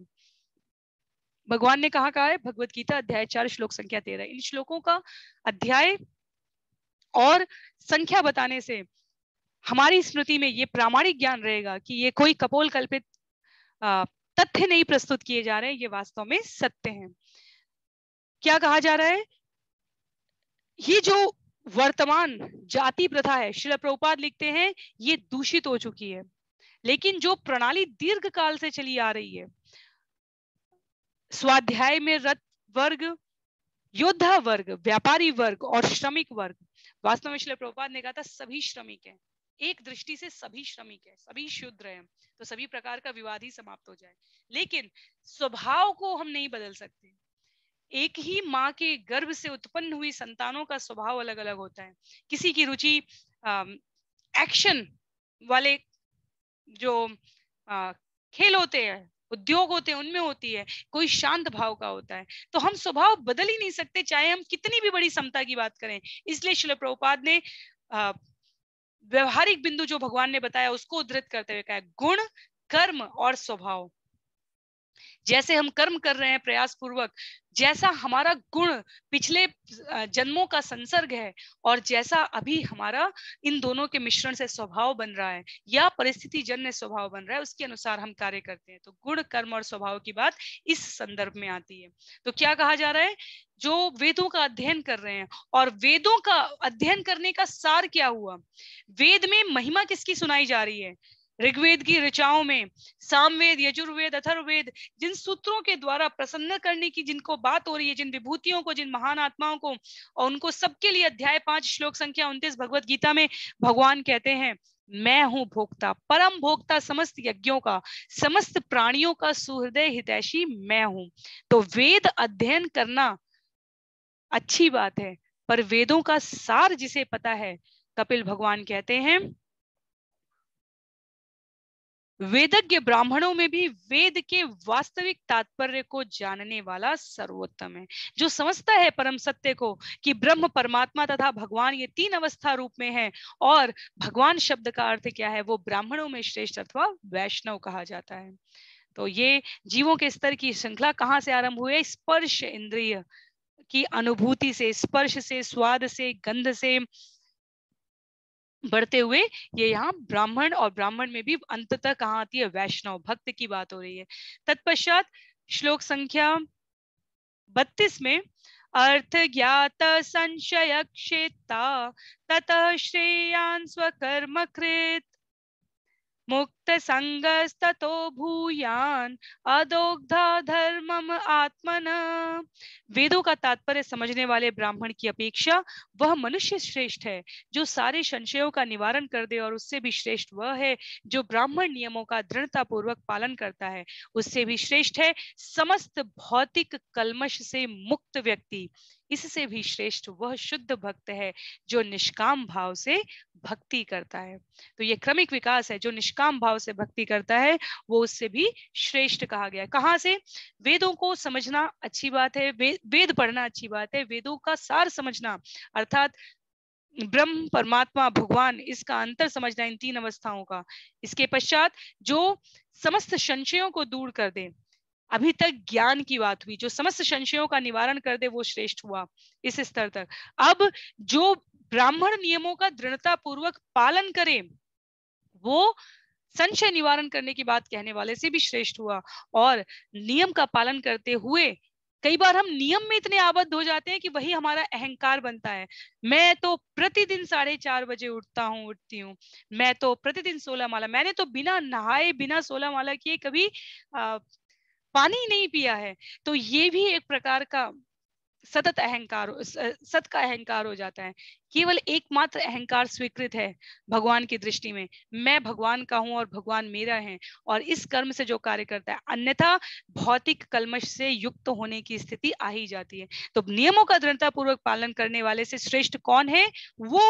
Speaker 1: भगवान ने कहा कहा है भगवत गीता अध्याय चार श्लोक संख्या तेरह इन श्लोकों का अध्याय और संख्या बताने से हमारी स्मृति में ये प्रामाणिक ज्ञान रहेगा कि ये कोई कपोल कल्पित तथ्य नहीं प्रस्तुत किए जा रहे हैं ये वास्तव में सत्य हैं क्या कहा जा रहा है ये जो वर्तमान जाति प्रथा है शिल प्रभुपाद लिखते हैं ये दूषित हो चुकी है लेकिन जो प्रणाली दीर्घ काल से चली आ रही है स्वाध्याय में रत वर्ग योद्धा वर्ग व्यापारी वर्ग और श्रमिक वर्ग वास्तव में शिला प्रभुपाद ने कहा था सभी श्रमिक हैं एक दृष्टि से सभी श्रमिक है सभी शुद्ध हैं तो सभी प्रकार का विवाद ही समाप्त हो जाए लेकिन स्वभाव को हम नहीं बदल सकते एक ही माँ के गर्भ से उत्पन्न हुई संतानों का स्वभाव अलग अलग होता है किसी की रुचि एक्शन वाले जो आ, खेल होते हैं उद्योग होते हैं उनमें होती है कोई शांत भाव का होता है तो हम स्वभाव बदल ही नहीं सकते चाहे हम कितनी भी बड़ी समता की बात करें इसलिए शिल प्रभुपाद ने व्यवहारिक बिंदु जो भगवान ने बताया उसको उद्धृत करते हुए कहा गुण कर्म और स्वभाव जैसे हम कर्म कर रहे हैं प्रयास पूर्वक जैसा हमारा गुण पिछले जन्मों का संसर्ग है और जैसा अभी हमारा इन दोनों के मिश्रण से स्वभाव बन रहा है या परिस्थिति जन्य स्वभाव बन रहा है उसके अनुसार हम कार्य करते हैं तो गुण कर्म और स्वभाव की बात इस संदर्भ में आती है तो क्या कहा जा रहा है जो वेदों का अध्ययन कर रहे हैं और वेदों का अध्ययन करने का सार क्या हुआ वेद में महिमा किसकी सुनाई जा रही है ऋग्वेद की ऋचाओं में सामवेद यजुर्वेद अथर्वेद जिन सूत्रों के द्वारा प्रसन्न करने की जिनको बात हो रही है जिन विभूतियों को जिन महान आत्माओं को और उनको सबके लिए अध्याय पांच श्लोक संख्या उन्तीस भगवत गीता में भगवान कहते हैं मैं हूं भोक्ता परम भोक्ता समस्त यज्ञों का समस्त प्राणियों का सुहृदय हितैषी मैं हूं तो वेद अध्ययन करना अच्छी बात है पर वेदों का सार जिसे पता है कपिल भगवान कहते हैं वेदज्ञ ब्राह्मणों में भी वेद के वास्तविक तात्पर्य को जानने वाला सर्वोत्तम है जो समझता है परम सत्य को कि ब्रह्म परमात्मा तथा भगवान ये तीन अवस्था रूप में है और भगवान शब्द का अर्थ क्या है वो ब्राह्मणों में श्रेष्ठ अथवा वैष्णव कहा जाता है तो ये जीवों के स्तर की श्रृंखला कहाँ से आरंभ हुए स्पर्श इंद्रिय की अनुभूति से स्पर्श से स्वाद से गंध से बढ़ते हुए ये यहाँ ब्राह्मण और ब्राह्मण में भी अंततः कहा आती है वैष्णव भक्त की बात हो रही है तत्पश्चात श्लोक संख्या बत्तीस में अर्थ ज्ञात संशय क्षेत्र तत श्रेयान स्वकर्म कृत मुक्त संगस्ततो भूयान अदोग्धा धर्मम आत्मन वेदों का तात्पर्य समझने वाले ब्राह्मण की अपेक्षा वह मनुष्य श्रेष्ठ है जो सारे संशयों का निवारण कर दे और उससे भी श्रेष्ठ वह है जो ब्राह्मण नियमों का दृढ़ता पूर्वक पालन करता है उससे भी श्रेष्ठ है समस्त भौतिक कलमश से मुक्त व्यक्ति इससे भी श्रेष्ठ वह शुद्ध भक्त है जो निष्काम भाव से भक्ति करता है तो यह क्रमिक विकास है जो निष्काम भाव से भक्ति करता है वो उससे भी श्रेष्ठ कहा गया है कहाँ से वेदों को समझना अच्छी बात है वे, वेद पढ़ना अच्छी बात है वेदों का सार समझना अर्थात ब्रह्म परमात्मा भगवान इसका अंतर समझना इन तीन अवस्थाओं का इसके पश्चात जो समस्त संशयों को दूर कर दे अभी तक ज्ञान की बात हुई जो समस्त संशयों का निवारण कर दे वो श्रेष्ठ हुआ इस स्तर तक अब जो ब्राह्मण नियमों का दृढ़ता पूर्वक पालन करे वो संशय निवारण करने की बात कहने वाले से भी श्रेष्ठ हुआ और नियम का पालन करते हुए कई बार हम नियम में इतने आबद्ध हो जाते हैं कि वही हमारा अहंकार बनता है मैं तो प्रतिदिन साढ़े चार बजे उठता हूँ उठती हूँ मैं तो प्रतिदिन सोलह माला मैंने तो बिना नहाए बिना सोलह माला किए कभी आ, पानी नहीं पिया है तो ये भी एक प्रकार का सतत अहंकार सत का अहंकार हो जाता है केवल एकमात्र अहंकार स्वीकृत है भगवान की दृष्टि में मैं भगवान का हूं और भगवान मेरा है और इस कर्म से जो कार्य करता है अन्यथा भौतिक कलमश से युक्त होने की स्थिति आ ही जाती है तो नियमों का दृढ़ता पूर्वक पालन करने वाले से श्रेष्ठ कौन है वो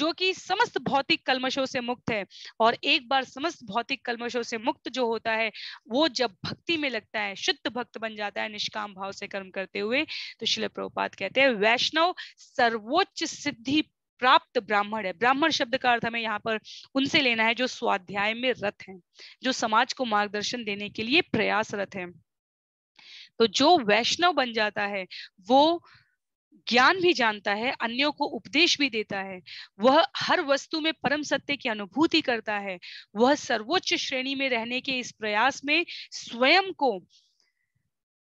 Speaker 1: जो कि समस्त भौतिक कलमशों से मुक्त है और एक बार समस्त भौतिक कलमशों से मुक्त जो होता है वो जब भक्ति में लगता है शुद्ध भक्त बन जाता है निष्काम भाव से कर्म करते हुए तो शिल प्रभुपात कहते हैं वैष्णव सर्वोच्च सिद्धि प्राप्त ब्राह्मण है ब्राह्मण शब्द का अर्थ हमें यहाँ पर उनसे लेना है जो स्वाध्याय में रथ हैं जो समाज को मार्गदर्शन देने के लिए प्रयासरत हैं तो जो वैष्णव बन जाता है वो ज्ञान भी जानता है अन्यों को उपदेश भी देता है वह हर वस्तु में परम सत्य की अनुभूति करता है वह सर्वोच्च श्रेणी में रहने के इस प्रयास में स्वयं को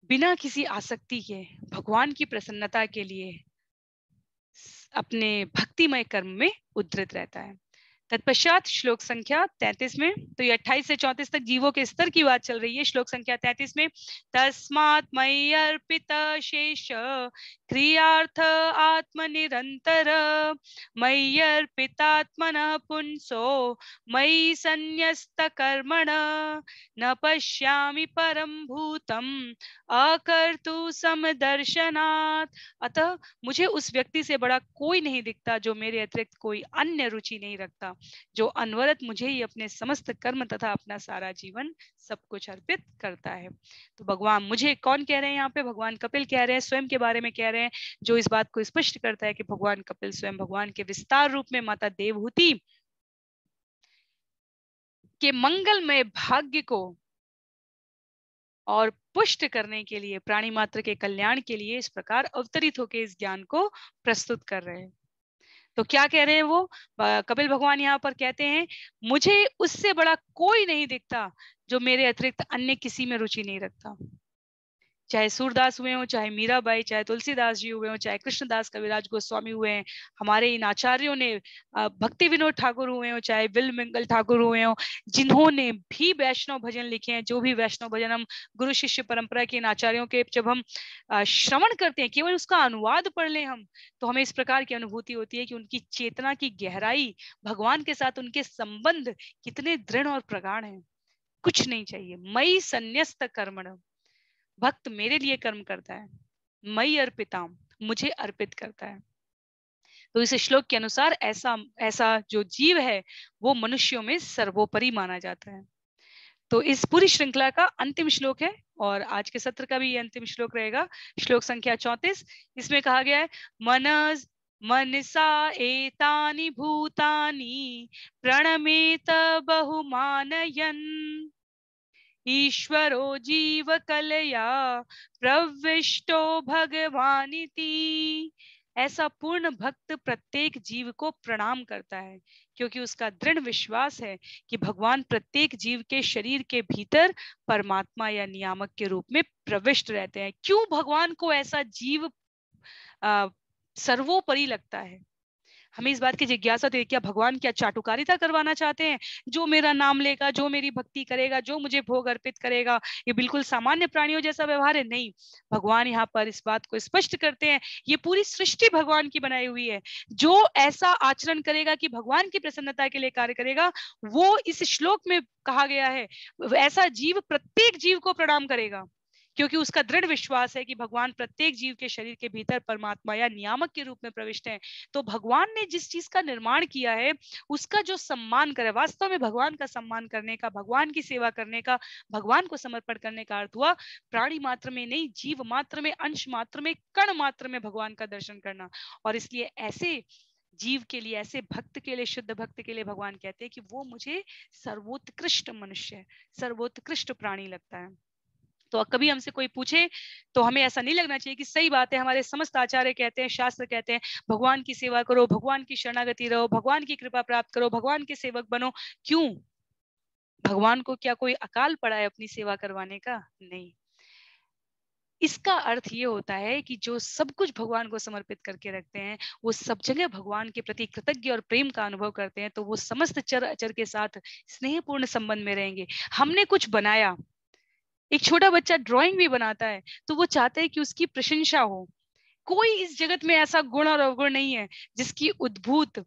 Speaker 1: बिना किसी आसक्ति के भगवान की प्रसन्नता के लिए अपने भक्तिमय कर्म में उद्धृत रहता है तत्पश्चात श्लोक संख्या तैतीस में तो ये अट्ठाईस से चौतीस तक जीवों के स्तर की बात चल रही है श्लोक संख्या तैतीस में तस्मात् मई अर्पित शेष क्रियार्थ आत्मनिरन्तर मय्यर्पितात्मनः पुंसो मयि कर्मण न पश्यामि परम भूतम अकर्तु समदर्शनात् अतः मुझे उस व्यक्ति से बड़ा कोई नहीं दिखता जो मेरे अतिरिक्त कोई अन्य रुचि नहीं रखता जो अनवरत मुझे ही अपने समस्त कर्म तथा अपना सारा जीवन सब कुछ अर्पित करता है तो भगवान मुझे कौन कह रहे हैं यहाँ पे भगवान कपिल कह रहे हैं स्वयं के बारे में कह रहे हैं जो इस बात को स्पष्ट करता है कि भगवान कपिल स्वयं भगवान के विस्तार रूप में माता देवहूति के मंगलमय भाग्य को और पुष्ट करने के लिए प्राणी मात्र के कल्याण के लिए इस प्रकार अवतरित होकर इस ज्ञान को प्रस्तुत कर रहे हैं तो क्या कह रहे हैं वो कपिल भगवान यहाँ पर कहते हैं मुझे उससे बड़ा कोई नहीं दिखता जो मेरे अतिरिक्त अन्य किसी में रुचि नहीं रखता चाहे सूरदास हुए हों चाहे मीराबाई चाहे तुलसीदास जी हुए हों चाहे कृष्णदास कविराज गोस्वामी हुए हैं हमारे इन आचार्यों ने भक्ति विनोद ठाकुर हुए हों चाहे विल मंगल ठाकुर हुए हों जिन्होंने भी वैष्णव भजन लिखे हैं जो भी वैष्णव भजन हम गुरु शिष्य परंपरा के इन आचार्यों के जब हम श्रवण करते हैं केवल उसका अनुवाद पढ़ लें हम तो हमें इस प्रकार की अनुभूति होती है कि उनकी चेतना की गहराई भगवान के साथ उनके संबंध कितने दृढ़ और प्रगाढ़ हैं कुछ नहीं चाहिए मई संन्यस्त कर्मण भक्त मेरे लिए कर्म करता है मई अर्पिताम मुझे अर्पित करता है तो इस श्लोक के अनुसार ऐसा ऐसा जो जीव है वो मनुष्यों में सर्वोपरि माना जाता है तो इस पूरी श्रृंखला का अंतिम श्लोक है और आज के सत्र का भी ये अंतिम श्लोक रहेगा श्लोक संख्या चौतीस इसमें कहा गया है मनस मनसा एतानि भूतानि प्रणमेत बहुमानयन् ईश्वरो कलया प्रविष्टो भगवानिति ऐसा पूर्ण भक्त प्रत्येक जीव को प्रणाम करता है क्योंकि उसका दृढ़ विश्वास है कि भगवान प्रत्येक जीव के शरीर के भीतर परमात्मा या नियामक के रूप में प्रविष्ट रहते हैं क्यों भगवान को ऐसा जीव सर्वोपरि लगता है हमें इस बात की जिज्ञासा थी तो क्या भगवान क्या चाटुकारिता करवाना चाहते हैं जो मेरा नाम लेगा जो मेरी भक्ति करेगा जो मुझे भोग अर्पित करेगा ये बिल्कुल सामान्य प्राणियों जैसा व्यवहार है नहीं भगवान यहाँ पर इस बात को स्पष्ट करते हैं ये पूरी सृष्टि भगवान की बनाई हुई है जो ऐसा आचरण करेगा कि भगवान की प्रसन्नता के लिए कार्य करेगा वो इस श्लोक में कहा गया है ऐसा जीव प्रत्येक जीव को प्रणाम करेगा क्योंकि उसका दृढ़ विश्वास है कि भगवान प्रत्येक जीव के शरीर के भीतर परमात्मा या नियामक के रूप में प्रविष्ट है तो भगवान ने जिस चीज का निर्माण किया है उसका जो सम्मान करे वास्तव में भगवान का सम्मान करने का भगवान की सेवा करने का भगवान को समर्पण करने का अर्थ हुआ प्राणी मात्र में नहीं जीव मात्र में अंश मात्र में कण मात्र में भगवान का दर्शन करना और इसलिए ऐसे जीव के लिए ऐसे भक्त के लिए शुद्ध भक्त के लिए भगवान कहते हैं कि वो मुझे सर्वोत्कृष्ट मनुष्य सर्वोत्कृष्ट प्राणी लगता है तो कभी हमसे कोई पूछे तो हमें ऐसा नहीं लगना चाहिए कि सही बात है हमारे समस्त आचार्य कहते हैं शास्त्र कहते हैं भगवान की सेवा करो भगवान की शरणागति रहो भगवान की कृपा प्राप्त करो भगवान के सेवक बनो क्यों भगवान को क्या कोई अकाल पड़ा है अपनी सेवा करवाने का नहीं इसका अर्थ ये होता है कि जो सब कुछ भगवान को समर्पित करके रखते हैं वो सब जगह भगवान के प्रति कृतज्ञ और प्रेम का अनुभव करते हैं तो वो समस्त चर अचर के साथ स्नेहपूर्ण संबंध में रहेंगे हमने कुछ बनाया एक छोटा बच्चा ड्राइंग भी बनाता है तो वो चाहता है कि उसकी प्रशंसा हो कोई इस जगत में ऐसा गुण और अवगुण नहीं है जिसकी उद्भूत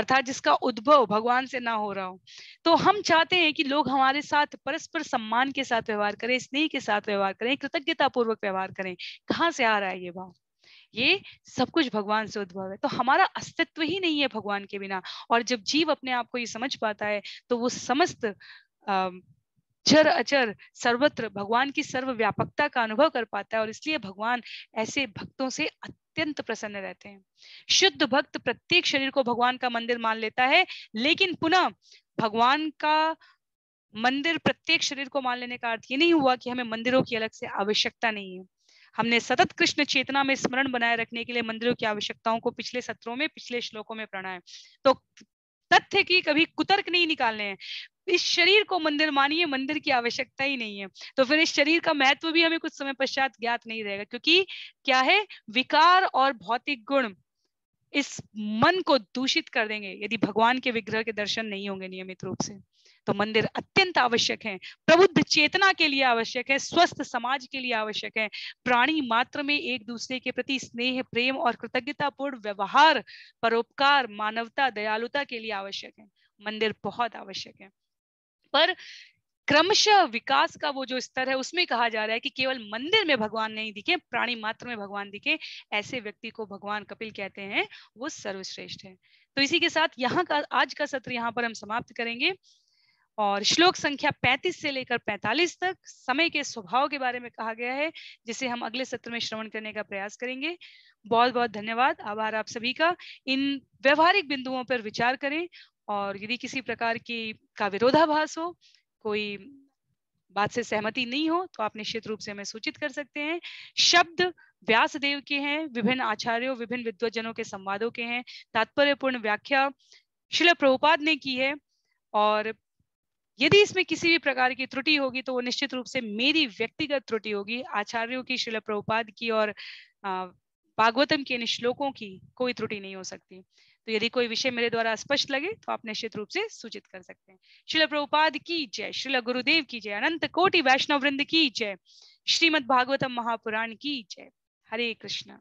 Speaker 1: अर्थात जिसका उद्भव भगवान से ना हो रहा हो तो हम चाहते हैं कि लोग हमारे साथ परस्पर सम्मान के साथ व्यवहार करें स्नेह के साथ व्यवहार करें कृतज्ञता पूर्वक व्यवहार करें कहाँ से आ रहा है ये भाव ये सब कुछ भगवान से उद्भव है तो हमारा अस्तित्व ही नहीं है भगवान के बिना और जब जीव अपने आप को ये समझ पाता है तो वो समस्त चर अचर सर्वत्र भगवान की सर्व व्यापकता का अनुभव कर पाता है और इसलिए भगवान ऐसे भक्तों से अत्यंत प्रसन्न रहते हैं शुद्ध भक्त प्रत्येक शरीर को भगवान का मंदिर मान लेता है लेकिन पुनः भगवान का मंदिर प्रत्येक शरीर को मान लेने का अर्थ ये नहीं हुआ कि हमें मंदिरों की अलग से आवश्यकता नहीं है हमने सतत कृष्ण चेतना में स्मरण बनाए रखने के लिए मंदिरों की आवश्यकताओं को पिछले सत्रों में पिछले श्लोकों में प्रणाय तो तथ्य की कभी कुतर्क नहीं निकालने हैं इस शरीर को मंदिर मानिए मंदिर की आवश्यकता ही नहीं है तो फिर इस शरीर का महत्व भी हमें कुछ समय पश्चात ज्ञात नहीं रहेगा क्योंकि क्या है विकार और भौतिक गुण इस मन को दूषित कर देंगे यदि भगवान के विग्रह के दर्शन नहीं होंगे नियमित रूप से तो मंदिर अत्यंत आवश्यक है प्रबुद्ध चेतना के लिए आवश्यक है स्वस्थ समाज के लिए आवश्यक है प्राणी मात्र में एक दूसरे के प्रति स्नेह प्रेम और कृतज्ञतापूर्ण व्यवहार परोपकार मानवता दयालुता के लिए आवश्यक है मंदिर बहुत आवश्यक है पर क्रमशः विकास का वो जो स्तर है उसमें कहा जा रहा है कि केवल मंदिर में भगवान नहीं दिखे प्राणी मात्र में भगवान दिखे ऐसे व्यक्ति को भगवान कपिल कहते हैं वो सर्वश्रेष्ठ है तो इसी के साथ यहाँ का आज का सत्र यहाँ पर हम समाप्त करेंगे और श्लोक संख्या 35 से लेकर 45 तक समय के स्वभाव के बारे में कहा गया है जिसे हम अगले सत्र में श्रवण करने का प्रयास करेंगे बहुत बहुत धन्यवाद आभार आप सभी का इन व्यवहारिक बिंदुओं पर विचार करें और यदि किसी प्रकार की का विरोधाभास हो कोई बात से सहमति नहीं हो तो आप निश्चित रूप से हमें सूचित कर सकते हैं शब्द व्यासदेव के हैं विभिन्न आचार्यों विभिन्न विद्वजनों के संवादों के हैं तात्पर्यपूर्ण व्याख्या शिल प्रभुपाद ने की है और यदि इसमें किसी भी प्रकार की त्रुटि होगी तो वो निश्चित रूप से मेरी व्यक्तिगत त्रुटि होगी आचार्यों की शिल प्रभुपाद की और भागवतम के इन श्लोकों की कोई त्रुटि नहीं हो सकती तो यदि कोई विषय मेरे द्वारा स्पष्ट लगे तो आप निश्चित रूप से सूचित कर सकते हैं शिला प्रभुपाद की जय शिल गुरुदेव की जय अनंत कोटि वैष्णव वृंद की जय श्रीमद भागवतम महापुराण की जय हरे कृष्णा